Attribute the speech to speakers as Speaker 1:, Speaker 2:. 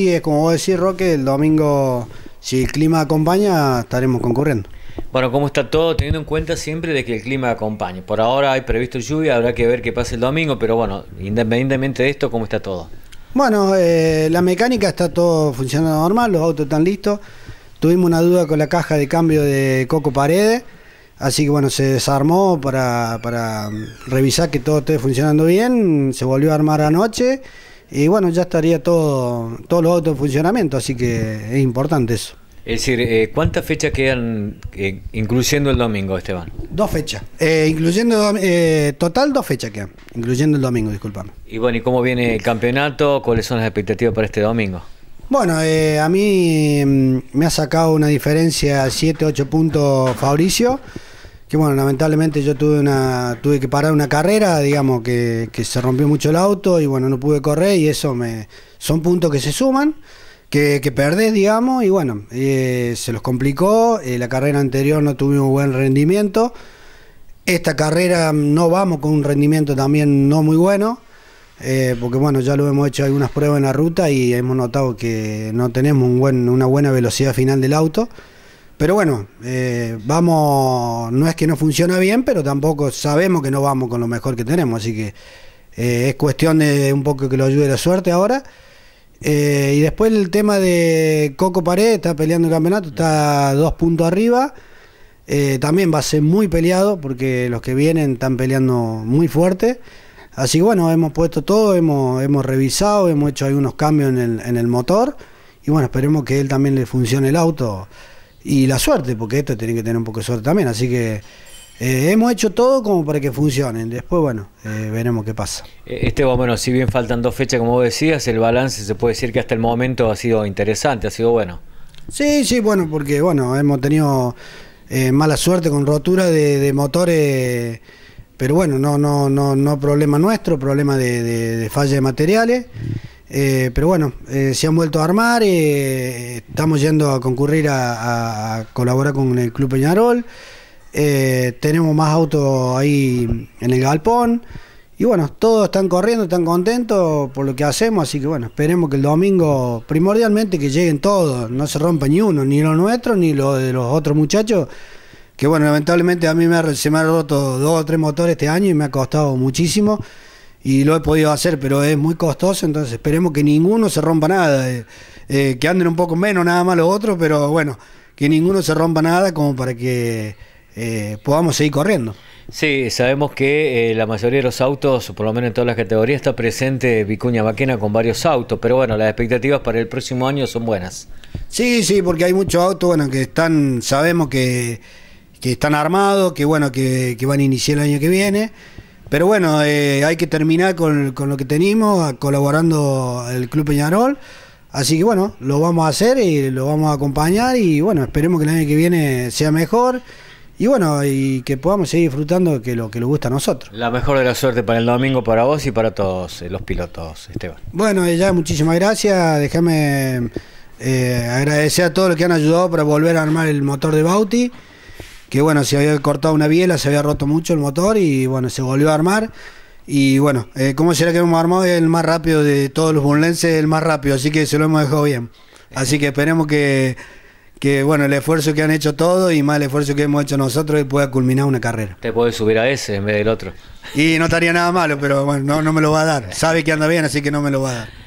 Speaker 1: es como vos decís, Roque, el domingo, si el clima acompaña, estaremos concurriendo.
Speaker 2: Bueno, ¿cómo está todo? Teniendo en cuenta siempre de que el clima acompañe. Por ahora hay previsto lluvia, habrá que ver qué pasa el domingo, pero bueno, independientemente de esto, ¿cómo está todo?
Speaker 1: Bueno, eh, la mecánica está todo funcionando normal, los autos están listos. Tuvimos una duda con la caja de cambio de Coco Paredes, así que bueno, se desarmó para mm, revisar que todo esté funcionando bien, se volvió a armar anoche y bueno, ya estaría todo, todos los otros en funcionamiento, así que es importante eso.
Speaker 2: Es decir, eh, ¿cuántas fechas quedan eh, incluyendo el domingo, Esteban?
Speaker 1: Dos fechas. Eh, incluyendo, total dos fechas
Speaker 2: quedan, incluyendo el domingo, disculpame. Y bueno, ¿y cómo viene el campeonato? ¿Cuáles son las expectativas para este domingo?
Speaker 1: Bueno, a mí mm, me ha sacado una diferencia 7-8 puntos Fabricio que bueno, lamentablemente yo tuve una tuve que parar una carrera, digamos que, se rompió mucho el auto y bueno, no pude correr y eso me son puntos que se suman. Que, que, perdés, digamos, y bueno, eh, se los complicó, eh, la carrera anterior no tuvimos buen rendimiento, esta carrera mm, no vamos con un rendimiento también no muy bueno, eh, porque bueno, ya lo hemos hecho algunas pruebas en la ruta y hemos notado que no tenemos un buen, una buena velocidad final del auto. Pero bueno, eh, vamos, no es que no funciona bien, pero tampoco sabemos que no vamos con lo mejor que tenemos, así que eh, es cuestión de un poco que lo ayude la suerte ahora. Eh, y después el tema de Coco Pared, está peleando el campeonato, está dos puntos arriba. también va a ser muy peleado porque los que vienen están peleando muy fuerte. Así que bueno, hemos puesto todo, hemos, revisado, hemos hecho algunos cambios en el, en el motor. Y bueno, esperemos que él también le funcione el auto y la suerte, porque esto tiene que tener un poco de suerte también. Así que eh, hemos hecho todo como para que funcionen. Después, bueno,
Speaker 2: eh, veremos qué pasa. Este, bueno, si bien faltan dos fechas, como decías, el balance se puede decir que hasta el momento ha sido interesante, ha sido bueno.
Speaker 1: Sí, sí, bueno, porque bueno, hemos tenido mala suerte con rotura de, motores, pero bueno, no, no, no, no problema nuestro, problema de, falla de materiales. Eh, pero bueno, eh, se han vuelto a armar, eh, estamos yendo a concurrir a, colaborar con el Club Peñarol, tenemos más autos ahí en el galpón y bueno, todos están corriendo, están contentos por lo que hacemos, así que bueno, esperemos que el domingo primordialmente que lleguen todos, no se rompa ni uno, ni lo nuestro, ni los de los otros muchachos, que bueno, lamentablemente a mí se me han roto dos o tres motores este año y me ha costado muchísimo y lo he podido hacer, pero es muy costoso, entonces esperemos que ninguno se rompa nada, eh, eh, que anden un poco menos nada más los otros, pero bueno, que ninguno se rompa nada como para que eh, podamos seguir corriendo.
Speaker 2: Sí, sabemos que la mayoría de los autos, por lo menos en todas las categorías, está presente Vicuña Maquena con varios autos, pero bueno, las expectativas para el próximo año son buenas.
Speaker 1: Sí, sí, porque hay muchos autos, bueno, que están, sabemos que, están armados, que bueno, que van a iniciar el año que viene. Pero bueno, eh, hay que terminar con, lo que tenemos, colaborando el Club Peñarol. Así que bueno, lo vamos a hacer y lo vamos a acompañar y bueno, esperemos que el año que viene sea mejor y bueno, y que podamos seguir disfrutando que lo que nos gusta a nosotros.
Speaker 2: La mejor de la suerte para el domingo para vos y para todos eh, los pilotos, Esteban.
Speaker 1: Bueno, eh, ya muchísimas gracias, déjame agradecer a todos los que han ayudado para volver a armar el motor de Bauti que bueno, se había cortado una biela, se había roto mucho el motor y bueno, se volvió a armar. Y bueno, eh, ¿cómo será que hemos armado? El más rápido de todos los bunlenses, el más rápido, así que se lo hemos dejado bien. Así que esperemos que, bueno, el esfuerzo que han hecho todos y más el esfuerzo que hemos hecho nosotros pueda culminar una carrera.
Speaker 2: Te puedes subir a ese en vez del otro.
Speaker 1: Y no estaría nada malo, pero bueno, no, no me lo va a dar. Sabe que anda bien, así que no me lo va a dar.